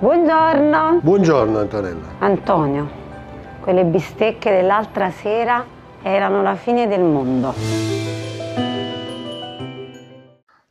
Buongiorno. Buongiorno Antonella. Antonio, quelle bistecche dell'altra sera erano la fine del mondo.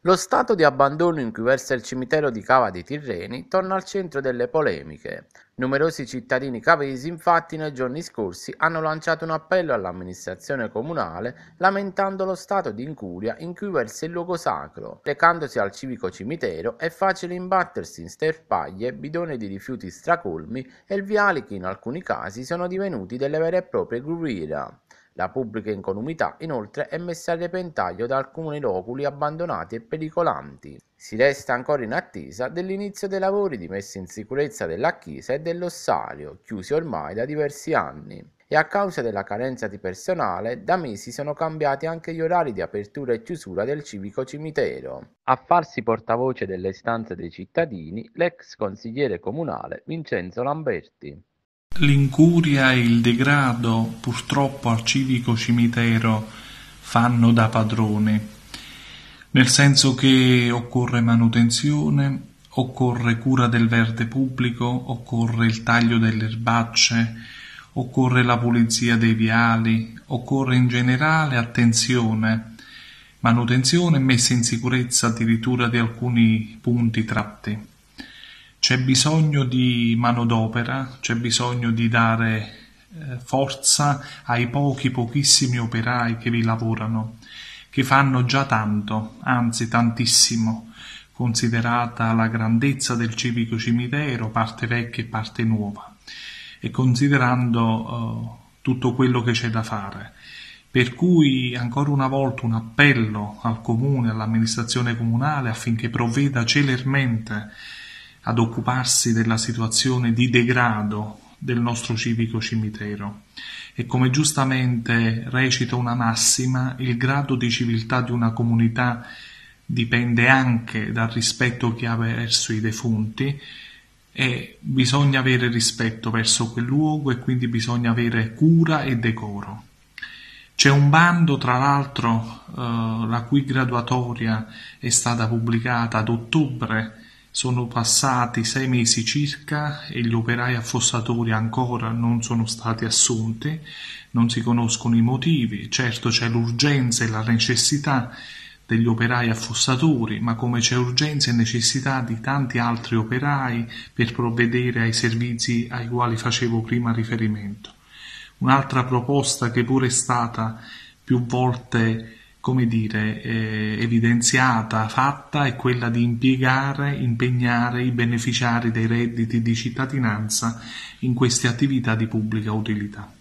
Lo stato di abbandono in cui versa il cimitero di Cava dei Tirreni torna al centro delle polemiche. Numerosi cittadini cavesi infatti nei giorni scorsi hanno lanciato un appello all'amministrazione comunale lamentando lo stato di incuria in cui versa il luogo sacro. Recandosi al civico cimitero è facile imbattersi in sterpaglie, bidoni di rifiuti stracolmi e il viali che in alcuni casi sono divenuti delle vere e proprie gruviera. La pubblica incolumità inoltre è messa a repentaglio da alcuni loculi abbandonati e pericolanti. Si resta ancora in attesa dell'inizio dei lavori di messa in sicurezza della chiesa e dell'ossario, chiusi ormai da diversi anni. E a causa della carenza di personale, da mesi sono cambiati anche gli orari di apertura e chiusura del civico cimitero. A farsi portavoce delle istanze dei cittadini, l'ex consigliere comunale Vincenzo Lamberti. L'incuria e il degrado purtroppo al civico cimitero fanno da padrone, nel senso che occorre manutenzione, occorre cura del verde pubblico, occorre il taglio delle erbacce, occorre la pulizia dei viali, occorre in generale attenzione, manutenzione e messa in sicurezza addirittura di alcuni punti tratti c'è bisogno di manodopera, c'è bisogno di dare eh, forza ai pochi, pochissimi operai che vi lavorano, che fanno già tanto, anzi tantissimo, considerata la grandezza del civico cimitero, parte vecchia e parte nuova, e considerando eh, tutto quello che c'è da fare. Per cui ancora una volta un appello al comune, all'amministrazione comunale affinché provveda celermente ad occuparsi della situazione di degrado del nostro civico cimitero. E come giustamente recita una massima, il grado di civiltà di una comunità dipende anche dal rispetto che ha verso i defunti e bisogna avere rispetto verso quel luogo e quindi bisogna avere cura e decoro. C'è un bando, tra l'altro, eh, la cui graduatoria è stata pubblicata ad ottobre sono passati sei mesi circa e gli operai affossatori ancora non sono stati assunti, non si conoscono i motivi, certo c'è l'urgenza e la necessità degli operai affossatori, ma come c'è urgenza e necessità di tanti altri operai per provvedere ai servizi ai quali facevo prima riferimento. Un'altra proposta che pure è stata più volte come dire, eh, evidenziata, fatta, è quella di impiegare, impegnare i beneficiari dei redditi di cittadinanza in queste attività di pubblica utilità.